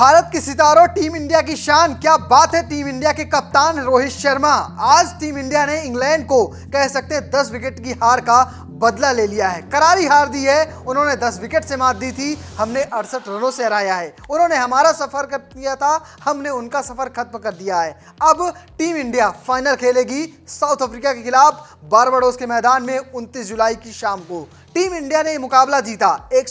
भारत के सितारों team India की शान क्या बात है टीम इंडिया के कप्तान रोहित शर्मा आज टीम इंडिया ने इंग्लैंड को कह सकते हैं दस विकेट की हार का बदला ले लिया है करारी हार दी है उन्होंने 10 विकेट से मार दी थी हमने अड़सठ रनों से हराया है उन्होंने हमारा सफर कर दिया था हमने उनका सफर खत्म कर दिया है अब टीम इंडिया फाइनल खेलेगी साउथ अफ्रीका के खिलाफ बारबडोस के मैदान में 29 जुलाई की शाम को टीम इंडिया ने मुकाबला जीता एक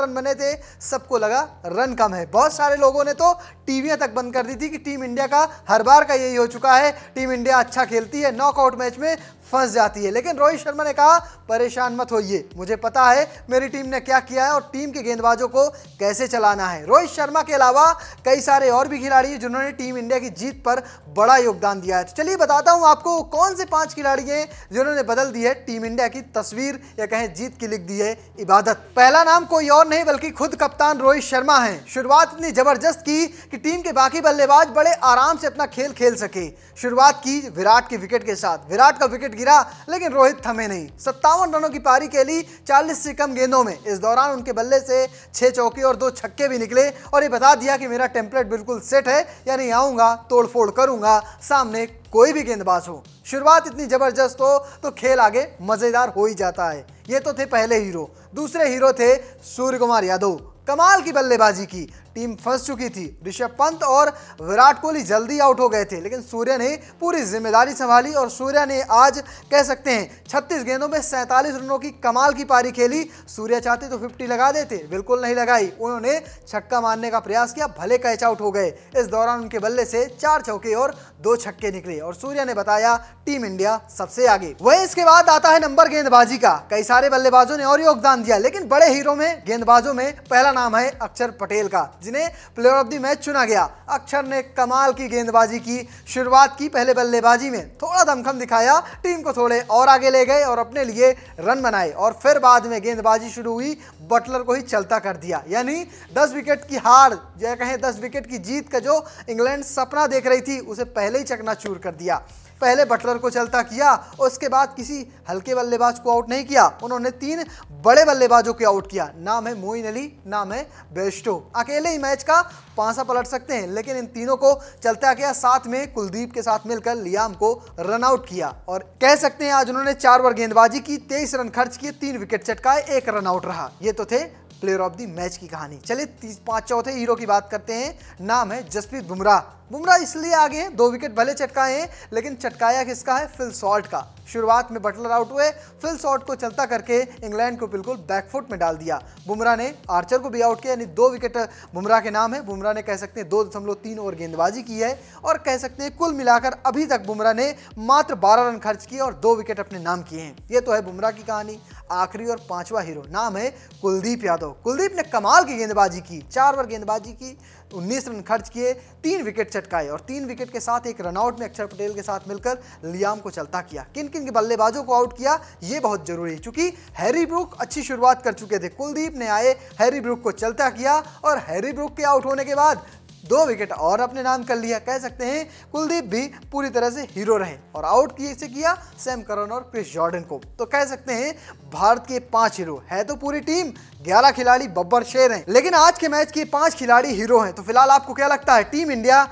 रन बने थे सबको लगा रन कम है बहुत सारे लोग लोगों ने तो टीवियाँ तक बंद कर दी थी कि टीम इंडिया का हर बार का यही हो चुका है टीम इंडिया अच्छा खेलती है नॉकआउट मैच में फंस जाती है लेकिन रोहित शर्मा ने कहा परेशान मत होइए मुझे पता है मेरी टीम ने क्या किया है और टीम के गेंदबाजों को कैसे चलाना है रोहित शर्मा के अलावा कई सारे और भी खिलाड़ी हैं जिन्होंने टीम इंडिया की जीत पर बड़ा योगदान दिया है तो चलिए बताता हूँ आपको कौन से पांच खिलाड़ी हैं जिन्होंने बदल दी है टीम इंडिया की तस्वीर या कहें जीत की लिख दी है इबादत पहला नाम कोई और नहीं बल्कि खुद कप्तान रोहित शर्मा है शुरुआत इतनी जबरदस्त जबरदस्त की कि टीम के बाकी बल्लेबाज बड़े आराम से अपना खेल खेल सके शुरुआत की विराट के विकेट के साथ विराट का विकेट गिरा लेकिन रोहित थमे नहीं सत्तावन रनों की पारी खेली चालीस से कम गेंदों में इस दौरान उनके बल्ले से छह चौके और दो छक्के भी निकले और ये बता दिया कि मेरा टेम्पलेट बिल्कुल सेट है यानी आऊंगा तोड़फोड़ करूंगा सामने कोई भी गेंदबाज हो शुरुआत इतनी ज़बरदस्त हो तो खेल आगे मज़ेदार हो ही जाता है ये तो थे पहले हीरो दूसरे हीरो थे सूर्य कुमार यादव कमाल की बल्लेबाजी की टीम फंस चुकी थी ऋषभ पंत और विराट कोहली जल्दी आउट हो गए थे लेकिन सूर्य ने पूरी जिम्मेदारी संभाली और सूर्य ने आज कह सकते हैं छत्तीस गेंदों में सैंतालीस रनों की कमाल की पारी खेली सूर्य चाहते तो फिफ्टी लगा देते बिल्कुल नहीं लगाई उन्होंने छक्का मारने का प्रयास किया भले कैच आउट हो गए इस दौरान उनके बल्ले से चार चौके और दो छक्के निकले और सूर्य ने बताया टीम इंडिया सबसे आगे वही इसके बाद आता है नंबर गेंदबाजी का कई सारे बल्लेबाजों ने और योगदान दिया लेकिन बड़े हीरो में गेंदबाजों में पहला नाम है अक्षर पटेल का जिन्हें प्लेयर ऑफ द मैच चुना गया अक्षर ने कमाल की गेंदबाजी की शुरुआत की पहले बल्लेबाजी में थोड़ा दमखम दिखाया टीम को थोड़े और आगे ले गए और अपने लिए रन बनाए और फिर बाद में गेंदबाजी शुरू हुई बटलर को ही चलता कर दिया यानी दस विकेट की हार या कहें दस विकेट की जीत का जो इंग्लैंड सपना देख रही थी उसे पहले ही चकनाचूर कर दिया पहले बटलर को चलता किया और उसके बाद किसी हल्के बल्लेबाज को आउट नहीं किया उन्होंने तीन बड़े बल्लेबाजों को आउट किया नाम है मोइन अली नाम है बेस्टो अकेले ही मैच का पांसा पलट सकते हैं लेकिन इन तीनों को चलता किया साथ में कुलदीप के साथ मिलकर लियाम को रन आउट किया और कह सकते हैं आज उन्होंने चार बार गेंदबाजी की तेईस रन खर्च किए तीन विकेट चटकाए एक रन आउट रहा ये तो थे प्लेयर ऑफ द मैच की कहानी चलिए पांच चौथे हीरो की बात करते हैं नाम है जसप्रीत बुमराह बुमराह इसलिए आगे हैं दो विकेट भले चटकाए हैं लेकिन चटकाया किसका है फिल सॉल्ट का शुरुआत में बटलर आउट हुए फिल शॉट को चलता करके इंग्लैंड को बिल्कुल बैकफुट में डाल दिया बुमराह ने आर्चर को भी आउट किया यानी दो विकेट बुमराह के नाम है बुमराह ने कह सकते हैं दो दशमलव तीन ओवर गेंदबाजी की है और कह सकते हैं कुल मिलाकर अभी तक बुमराह ने मात्र बारह रन खर्च किए और दो विकेट अपने नाम किए हैं ये तो है बुमराह की कहानी आखिरी और पांचवा हीरो नाम है कुलदीप यादव कुलदीप ने कमाल की गेंदबाजी की चार बार गेंदबाजी की उन्नीस रन खर्च किए तीन विकेट चटकाए और तीन विकेट के साथ एक रनआउट में अक्षर पटेल के साथ मिलकर लियाम को चलता किया किन किन लेकिन के बल्लेबाजों को आउट किया ये बहुत जरूरी है चूंकि हैरी ब्रुक अच्छी शुरुआत कर चुके थे कुलदीप ने आए हैरी ब्रुक को चलता किया और हैरी ब्रुक के आउट होने के बाद दो विकेट और अपने नाम कर लिया कह सकते हैं कुलदीप भी पूरी तरह से हीरो रहे और आउट किए से किया सैम करन और क्रिस जॉर्डन को तो कह सकते हैं भारत के पांच हीरो है तो पूरी टीम ग्यारह खिलाड़ी बब्बर शेर हैं लेकिन आज के मैच के पांच खिलाड़ी हीरो हैं तो फिलहाल आपको क्या लगता है टीम इंडिया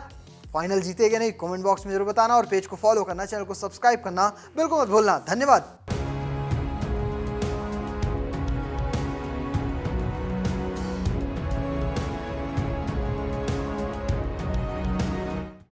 फाइनल जीते नहीं कमेंट बॉक्स में जरूर बताना और पेज को फॉलो करना चैनल को सब्सक्राइब करना बिल्कुल मत भूलना धन्यवाद